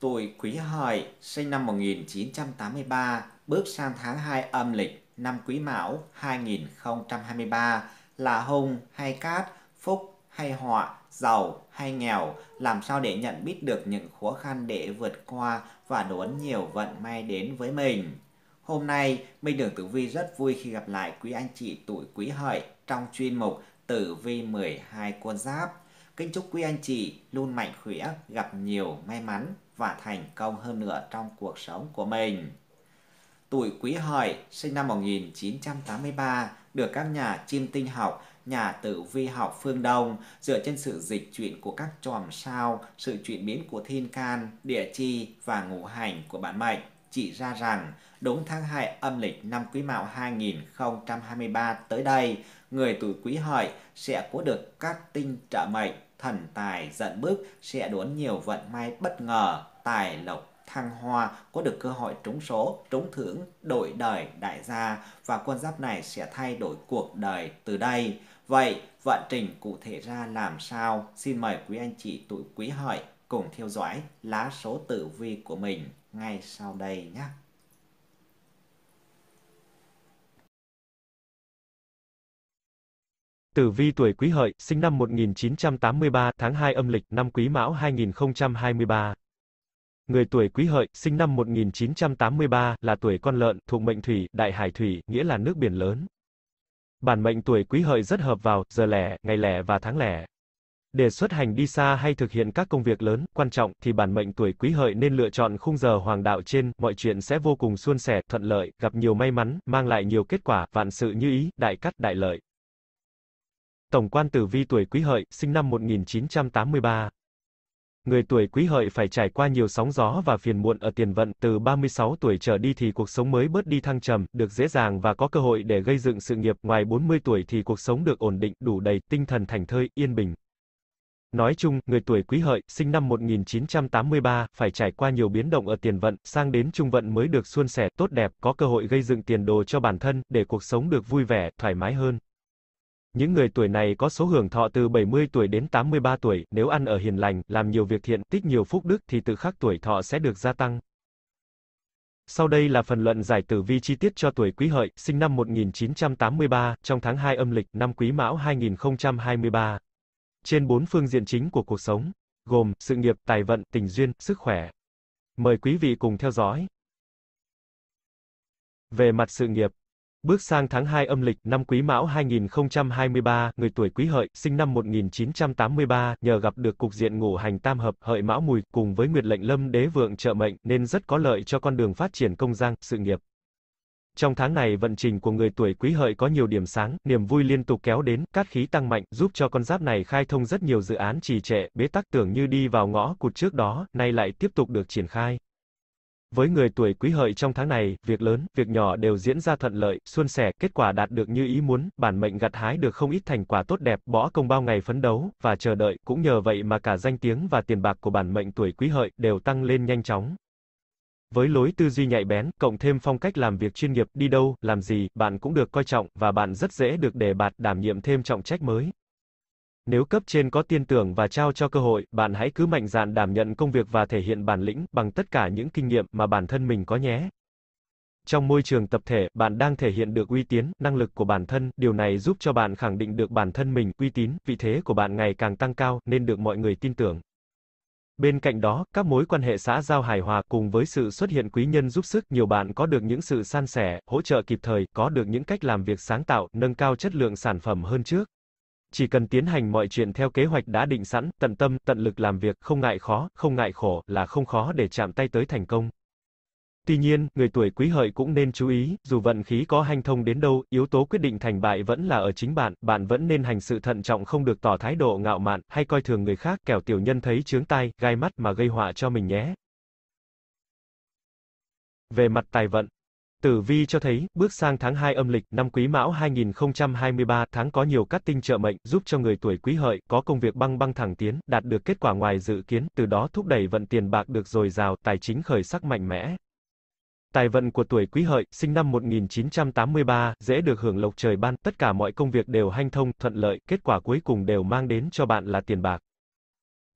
Tuổi Quý Hợi, sinh năm 1983, bước sang tháng 2 âm lịch năm Quý Mão 2023 là hung hay cát, phúc hay họa, giàu hay nghèo, làm sao để nhận biết được những khó khăn để vượt qua và đón nhiều vận may đến với mình. Hôm nay, Minh Đường Tử Vi rất vui khi gặp lại quý anh chị tuổi Quý Hợi trong chuyên mục Tử Vi 12 con giáp. Kính chúc quý anh chị luôn mạnh khỏe, gặp nhiều may mắn, và thành công hơn nữa trong cuộc sống của mình. Tuổi Quý Hợi sinh năm 1983 được các nhà chiêm tinh học, nhà tử vi học phương Đông dựa trên sự dịch chuyển của các chòm sao, sự chuyển biến của thiên can, địa chi và ngũ hành của bản mệnh chỉ ra rằng đúng tháng 2 âm lịch năm Quý Mão 2023 tới đây, người tuổi Quý Hợi sẽ có được các tinh trợ mệnh, thần tài, giận bức, sẽ đón nhiều vận may bất ngờ tài lộc thăng hoa có được cơ hội trúng số, trúng thưởng, đổi đời đại gia và con giáp này sẽ thay đổi cuộc đời từ đây. Vậy vận trình cụ thể ra làm sao? Xin mời quý anh chị tuổi quý hợi cùng theo dõi lá số tử vi của mình ngay sau đây nhé. Tử vi tuổi Quý Hợi, sinh năm 1983, tháng 2 âm lịch, năm Quý Mão 2023. Người tuổi Quý Hợi, sinh năm 1983, là tuổi con lợn, thuộc mệnh thủy, đại hải thủy, nghĩa là nước biển lớn. Bản mệnh tuổi Quý Hợi rất hợp vào giờ lẻ, ngày lẻ và tháng lẻ. Để xuất hành đi xa hay thực hiện các công việc lớn, quan trọng thì bản mệnh tuổi Quý Hợi nên lựa chọn khung giờ hoàng đạo trên, mọi chuyện sẽ vô cùng suôn sẻ, thuận lợi, gặp nhiều may mắn, mang lại nhiều kết quả, vạn sự như ý, đại cát đại lợi. Tổng quan tử vi tuổi Quý Hợi, sinh năm 1983 Người tuổi quý hợi phải trải qua nhiều sóng gió và phiền muộn ở tiền vận, từ 36 tuổi trở đi thì cuộc sống mới bớt đi thăng trầm, được dễ dàng và có cơ hội để gây dựng sự nghiệp, ngoài 40 tuổi thì cuộc sống được ổn định, đủ đầy, tinh thần thành thơi, yên bình. Nói chung, người tuổi quý hợi, sinh năm 1983, phải trải qua nhiều biến động ở tiền vận, sang đến trung vận mới được suôn sẻ, tốt đẹp, có cơ hội gây dựng tiền đồ cho bản thân, để cuộc sống được vui vẻ, thoải mái hơn. Những người tuổi này có số hưởng thọ từ 70 tuổi đến 83 tuổi, nếu ăn ở hiền lành, làm nhiều việc thiện, tích nhiều phúc đức thì tự khắc tuổi thọ sẽ được gia tăng. Sau đây là phần luận giải tử vi chi tiết cho tuổi Quý Hợi, sinh năm 1983, trong tháng 2 âm lịch năm Quý Mão 2023. Trên bốn phương diện chính của cuộc sống, gồm sự nghiệp, tài vận, tình duyên, sức khỏe. Mời quý vị cùng theo dõi. Về mặt sự nghiệp, Bước sang tháng 2 âm lịch, năm Quý Mão 2023, người tuổi Quý Hợi, sinh năm 1983, nhờ gặp được cục diện ngũ hành tam hợp, Hợi Mão Mùi, cùng với Nguyệt lệnh Lâm Đế vượng trợ mệnh, nên rất có lợi cho con đường phát triển công giang, sự nghiệp. Trong tháng này vận trình của người tuổi Quý Hợi có nhiều điểm sáng, niềm vui liên tục kéo đến, cát khí tăng mạnh, giúp cho con giáp này khai thông rất nhiều dự án trì trệ, bế tắc tưởng như đi vào ngõ cụt trước đó, nay lại tiếp tục được triển khai. Với người tuổi quý hợi trong tháng này, việc lớn, việc nhỏ đều diễn ra thuận lợi, suôn sẻ, kết quả đạt được như ý muốn, bản mệnh gặt hái được không ít thành quả tốt đẹp, bỏ công bao ngày phấn đấu, và chờ đợi, cũng nhờ vậy mà cả danh tiếng và tiền bạc của bản mệnh tuổi quý hợi đều tăng lên nhanh chóng. Với lối tư duy nhạy bén, cộng thêm phong cách làm việc chuyên nghiệp, đi đâu, làm gì, bạn cũng được coi trọng, và bạn rất dễ được đề bạt, đảm nhiệm thêm trọng trách mới. Nếu cấp trên có tin tưởng và trao cho cơ hội, bạn hãy cứ mạnh dạn đảm nhận công việc và thể hiện bản lĩnh bằng tất cả những kinh nghiệm mà bản thân mình có nhé. Trong môi trường tập thể, bạn đang thể hiện được uy tín, năng lực của bản thân, điều này giúp cho bạn khẳng định được bản thân mình, uy tín, vị thế của bạn ngày càng tăng cao nên được mọi người tin tưởng. Bên cạnh đó, các mối quan hệ xã giao hài hòa cùng với sự xuất hiện quý nhân giúp sức, nhiều bạn có được những sự san sẻ, hỗ trợ kịp thời, có được những cách làm việc sáng tạo, nâng cao chất lượng sản phẩm hơn trước chỉ cần tiến hành mọi chuyện theo kế hoạch đã định sẵn, tận tâm, tận lực làm việc, không ngại khó, không ngại khổ, là không khó để chạm tay tới thành công. Tuy nhiên, người tuổi quý hợi cũng nên chú ý, dù vận khí có hanh thông đến đâu, yếu tố quyết định thành bại vẫn là ở chính bạn, bạn vẫn nên hành sự thận trọng không được tỏ thái độ ngạo mạn, hay coi thường người khác, kẻo tiểu nhân thấy chướng tai, gai mắt mà gây họa cho mình nhé. Về mặt tài vận, Tử vi cho thấy, bước sang tháng 2 âm lịch, năm Quý Mão 2023, tháng có nhiều cát tinh trợ mệnh, giúp cho người tuổi Quý Hợi có công việc băng băng thẳng tiến, đạt được kết quả ngoài dự kiến, từ đó thúc đẩy vận tiền bạc được dồi dào, tài chính khởi sắc mạnh mẽ. Tài vận của tuổi Quý Hợi, sinh năm 1983, dễ được hưởng lộc trời ban, tất cả mọi công việc đều hanh thông, thuận lợi, kết quả cuối cùng đều mang đến cho bạn là tiền bạc.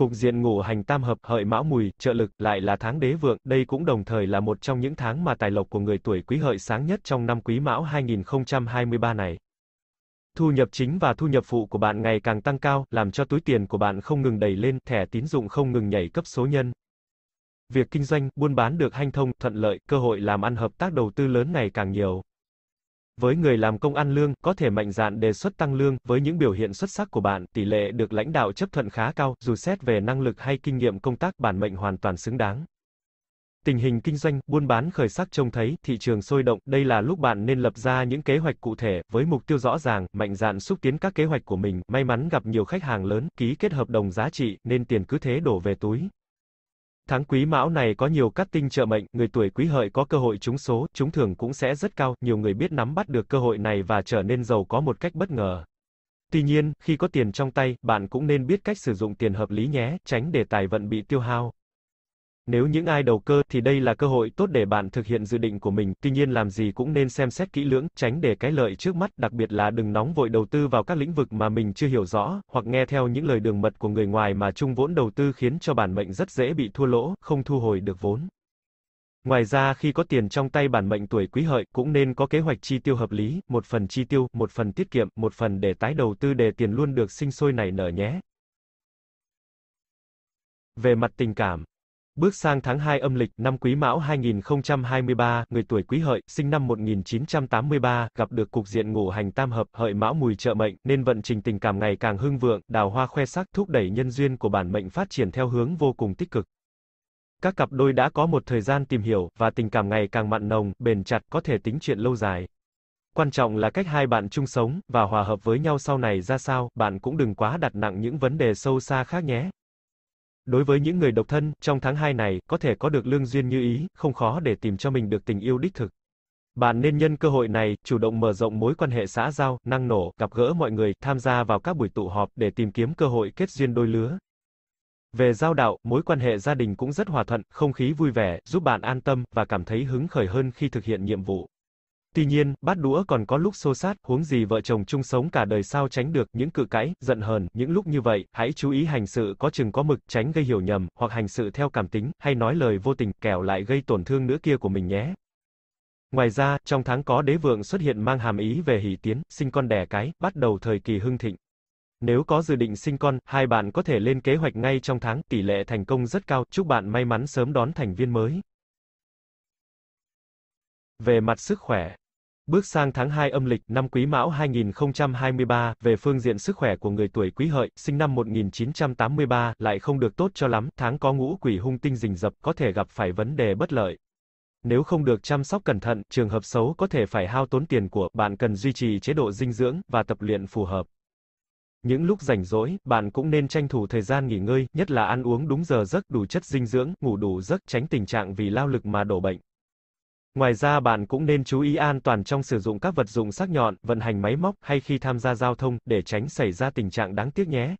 Cục diện ngũ hành tam hợp, hợi mão mùi, trợ lực, lại là tháng đế vượng, đây cũng đồng thời là một trong những tháng mà tài lộc của người tuổi quý hợi sáng nhất trong năm quý mão 2023 này. Thu nhập chính và thu nhập phụ của bạn ngày càng tăng cao, làm cho túi tiền của bạn không ngừng đầy lên, thẻ tín dụng không ngừng nhảy cấp số nhân. Việc kinh doanh, buôn bán được hanh thông, thuận lợi, cơ hội làm ăn hợp tác đầu tư lớn ngày càng nhiều. Với người làm công ăn lương, có thể mạnh dạn đề xuất tăng lương, với những biểu hiện xuất sắc của bạn, tỷ lệ được lãnh đạo chấp thuận khá cao, dù xét về năng lực hay kinh nghiệm công tác, bản mệnh hoàn toàn xứng đáng. Tình hình kinh doanh, buôn bán khởi sắc trông thấy, thị trường sôi động, đây là lúc bạn nên lập ra những kế hoạch cụ thể, với mục tiêu rõ ràng, mạnh dạn xúc tiến các kế hoạch của mình, may mắn gặp nhiều khách hàng lớn, ký kết hợp đồng giá trị, nên tiền cứ thế đổ về túi. Tháng quý mão này có nhiều cát tinh trợ mệnh, người tuổi quý hợi có cơ hội trúng số, trúng thưởng cũng sẽ rất cao, nhiều người biết nắm bắt được cơ hội này và trở nên giàu có một cách bất ngờ. Tuy nhiên, khi có tiền trong tay, bạn cũng nên biết cách sử dụng tiền hợp lý nhé, tránh để tài vận bị tiêu hao. Nếu những ai đầu cơ thì đây là cơ hội tốt để bạn thực hiện dự định của mình, tuy nhiên làm gì cũng nên xem xét kỹ lưỡng, tránh để cái lợi trước mắt, đặc biệt là đừng nóng vội đầu tư vào các lĩnh vực mà mình chưa hiểu rõ, hoặc nghe theo những lời đường mật của người ngoài mà chung vốn đầu tư khiến cho bản mệnh rất dễ bị thua lỗ, không thu hồi được vốn. Ngoài ra khi có tiền trong tay bản mệnh tuổi quý hợi, cũng nên có kế hoạch chi tiêu hợp lý, một phần chi tiêu, một phần tiết kiệm, một phần để tái đầu tư để tiền luôn được sinh sôi nảy nở nhé. Về mặt tình cảm Bước sang tháng 2 âm lịch, năm Quý Mão 2023, người tuổi Quý Hợi, sinh năm 1983, gặp được cục diện ngũ hành tam hợp, Hợi Mão mùi trợ mệnh, nên vận trình tình cảm ngày càng hưng vượng, đào hoa khoe sắc, thúc đẩy nhân duyên của bản mệnh phát triển theo hướng vô cùng tích cực. Các cặp đôi đã có một thời gian tìm hiểu và tình cảm ngày càng mặn nồng, bền chặt, có thể tính chuyện lâu dài. Quan trọng là cách hai bạn chung sống và hòa hợp với nhau sau này ra sao, bạn cũng đừng quá đặt nặng những vấn đề sâu xa khác nhé. Đối với những người độc thân, trong tháng 2 này, có thể có được lương duyên như ý, không khó để tìm cho mình được tình yêu đích thực. Bạn nên nhân cơ hội này, chủ động mở rộng mối quan hệ xã giao, năng nổ, gặp gỡ mọi người, tham gia vào các buổi tụ họp để tìm kiếm cơ hội kết duyên đôi lứa. Về giao đạo, mối quan hệ gia đình cũng rất hòa thuận, không khí vui vẻ, giúp bạn an tâm và cảm thấy hứng khởi hơn khi thực hiện nhiệm vụ. Tuy nhiên, bát đũa còn có lúc xô sát, huống gì vợ chồng chung sống cả đời sao tránh được những cự cãi, giận hờn, những lúc như vậy, hãy chú ý hành sự có chừng có mực, tránh gây hiểu nhầm, hoặc hành sự theo cảm tính, hay nói lời vô tình, kẻo lại gây tổn thương nữa kia của mình nhé. Ngoài ra, trong tháng có đế vượng xuất hiện mang hàm ý về hỷ tiến, sinh con đẻ cái, bắt đầu thời kỳ hưng thịnh. Nếu có dự định sinh con, hai bạn có thể lên kế hoạch ngay trong tháng, tỷ lệ thành công rất cao, chúc bạn may mắn sớm đón thành viên mới. Về mặt sức khỏe Bước sang tháng 2 âm lịch năm Quý Mão 2023, về phương diện sức khỏe của người tuổi Quý Hợi, sinh năm 1983, lại không được tốt cho lắm, tháng có ngũ quỷ hung tinh rình rập, có thể gặp phải vấn đề bất lợi. Nếu không được chăm sóc cẩn thận, trường hợp xấu có thể phải hao tốn tiền của, bạn cần duy trì chế độ dinh dưỡng và tập luyện phù hợp. Những lúc rảnh rỗi, bạn cũng nên tranh thủ thời gian nghỉ ngơi, nhất là ăn uống đúng giờ giấc, đủ chất dinh dưỡng, ngủ đủ giấc, tránh tình trạng vì lao lực mà đổ bệnh. Ngoài ra bạn cũng nên chú ý an toàn trong sử dụng các vật dụng sắc nhọn, vận hành máy móc hay khi tham gia giao thông để tránh xảy ra tình trạng đáng tiếc nhé.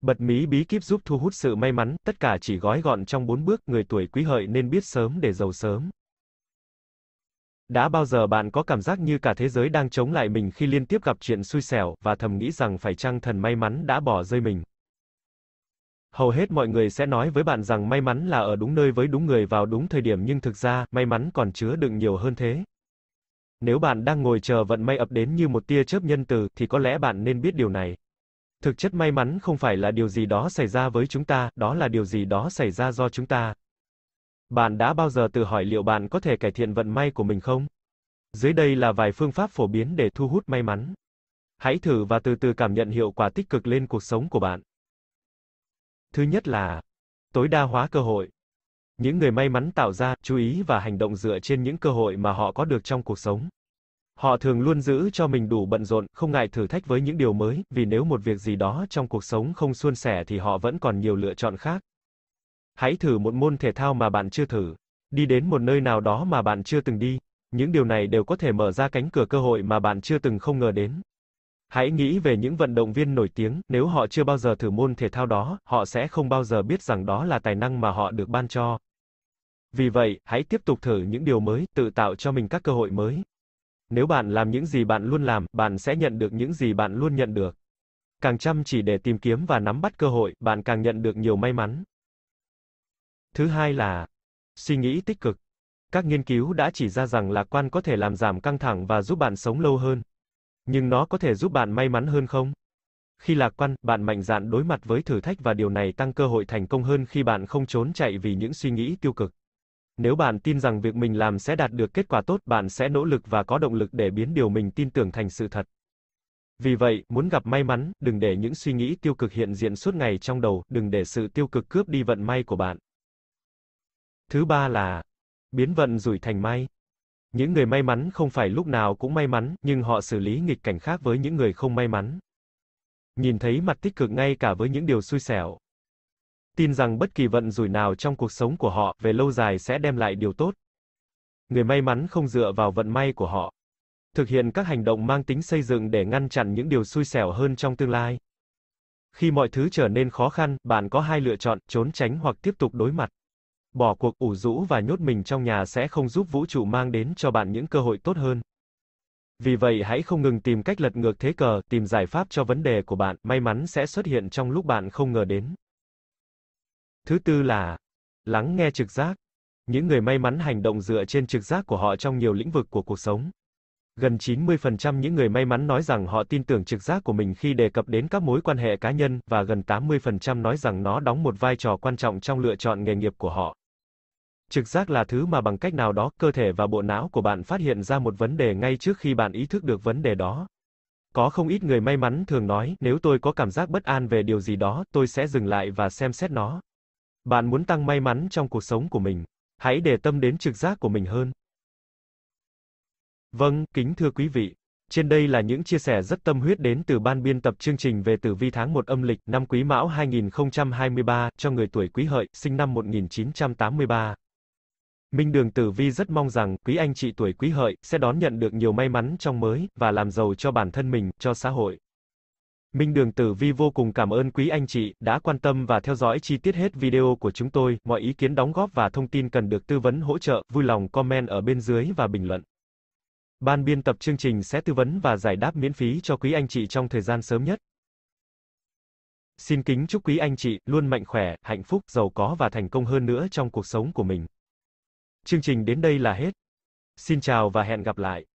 Bật mí bí kíp giúp thu hút sự may mắn, tất cả chỉ gói gọn trong 4 bước, người tuổi quý hợi nên biết sớm để giàu sớm. Đã bao giờ bạn có cảm giác như cả thế giới đang chống lại mình khi liên tiếp gặp chuyện xui xẻo và thầm nghĩ rằng phải chăng thần may mắn đã bỏ rơi mình? hầu hết mọi người sẽ nói với bạn rằng may mắn là ở đúng nơi với đúng người vào đúng thời điểm nhưng thực ra, may mắn còn chứa đựng nhiều hơn thế. Nếu bạn đang ngồi chờ vận may ập đến như một tia chớp nhân từ, thì có lẽ bạn nên biết điều này. Thực chất may mắn không phải là điều gì đó xảy ra với chúng ta, đó là điều gì đó xảy ra do chúng ta. Bạn đã bao giờ tự hỏi liệu bạn có thể cải thiện vận may của mình không? Dưới đây là vài phương pháp phổ biến để thu hút may mắn. Hãy thử và từ từ cảm nhận hiệu quả tích cực lên cuộc sống của bạn. Thứ nhất là tối đa hóa cơ hội. Những người may mắn tạo ra, chú ý và hành động dựa trên những cơ hội mà họ có được trong cuộc sống. Họ thường luôn giữ cho mình đủ bận rộn, không ngại thử thách với những điều mới, vì nếu một việc gì đó trong cuộc sống không suôn sẻ thì họ vẫn còn nhiều lựa chọn khác. Hãy thử một môn thể thao mà bạn chưa thử, đi đến một nơi nào đó mà bạn chưa từng đi, những điều này đều có thể mở ra cánh cửa cơ hội mà bạn chưa từng không ngờ đến. Hãy nghĩ về những vận động viên nổi tiếng, nếu họ chưa bao giờ thử môn thể thao đó, họ sẽ không bao giờ biết rằng đó là tài năng mà họ được ban cho. Vì vậy, hãy tiếp tục thử những điều mới, tự tạo cho mình các cơ hội mới. Nếu bạn làm những gì bạn luôn làm, bạn sẽ nhận được những gì bạn luôn nhận được. Càng chăm chỉ để tìm kiếm và nắm bắt cơ hội, bạn càng nhận được nhiều may mắn. Thứ hai là suy nghĩ tích cực. Các nghiên cứu đã chỉ ra rằng lạc quan có thể làm giảm căng thẳng và giúp bạn sống lâu hơn. Nhưng nó có thể giúp bạn may mắn hơn không? Khi lạc quan, bạn mạnh dạn đối mặt với thử thách và điều này tăng cơ hội thành công hơn khi bạn không trốn chạy vì những suy nghĩ tiêu cực. Nếu bạn tin rằng việc mình làm sẽ đạt được kết quả tốt, bạn sẽ nỗ lực và có động lực để biến điều mình tin tưởng thành sự thật. Vì vậy, muốn gặp may mắn, đừng để những suy nghĩ tiêu cực hiện diện suốt ngày trong đầu, đừng để sự tiêu cực cướp đi vận may của bạn. Thứ ba là biến vận rủi thành may. Những người may mắn không phải lúc nào cũng may mắn, nhưng họ xử lý nghịch cảnh khác với những người không may mắn. Nhìn thấy mặt tích cực ngay cả với những điều xui xẻo. Tin rằng bất kỳ vận rủi nào trong cuộc sống của họ, về lâu dài sẽ đem lại điều tốt. Người may mắn không dựa vào vận may của họ. Thực hiện các hành động mang tính xây dựng để ngăn chặn những điều xui xẻo hơn trong tương lai. Khi mọi thứ trở nên khó khăn, bạn có hai lựa chọn, trốn tránh hoặc tiếp tục đối mặt bỏ cuộc ủ rũ và nhốt mình trong nhà sẽ không giúp vũ trụ mang đến cho bạn những cơ hội tốt hơn. Vì vậy hãy không ngừng tìm cách lật ngược thế cờ, tìm giải pháp cho vấn đề của bạn, may mắn sẽ xuất hiện trong lúc bạn không ngờ đến. Thứ tư là lắng nghe trực giác. Những người may mắn hành động dựa trên trực giác của họ trong nhiều lĩnh vực của cuộc sống. Gần 90% những người may mắn nói rằng họ tin tưởng trực giác của mình khi đề cập đến các mối quan hệ cá nhân và gần 80% nói rằng nó đóng một vai trò quan trọng trong lựa chọn nghề nghiệp của họ. Trực giác là thứ mà bằng cách nào đó, cơ thể và bộ não của bạn phát hiện ra một vấn đề ngay trước khi bạn ý thức được vấn đề đó. Có không ít người may mắn thường nói, nếu tôi có cảm giác bất an về điều gì đó, tôi sẽ dừng lại và xem xét nó. Bạn muốn tăng may mắn trong cuộc sống của mình, hãy để tâm đến trực giác của mình hơn. Vâng, kính thưa quý vị, trên đây là những chia sẻ rất tâm huyết đến từ ban biên tập chương trình về tử vi tháng 1 âm lịch năm Quý Mão 2023 cho người tuổi Quý Hợi, sinh năm 1983. Minh Đường Tử Vi rất mong rằng, quý anh chị tuổi quý hợi, sẽ đón nhận được nhiều may mắn trong mới, và làm giàu cho bản thân mình, cho xã hội. Minh Đường Tử Vi vô cùng cảm ơn quý anh chị, đã quan tâm và theo dõi chi tiết hết video của chúng tôi, mọi ý kiến đóng góp và thông tin cần được tư vấn hỗ trợ, vui lòng comment ở bên dưới và bình luận. Ban biên tập chương trình sẽ tư vấn và giải đáp miễn phí cho quý anh chị trong thời gian sớm nhất. Xin kính chúc quý anh chị luôn mạnh khỏe, hạnh phúc, giàu có và thành công hơn nữa trong cuộc sống của mình. Chương trình đến đây là hết. Xin chào và hẹn gặp lại.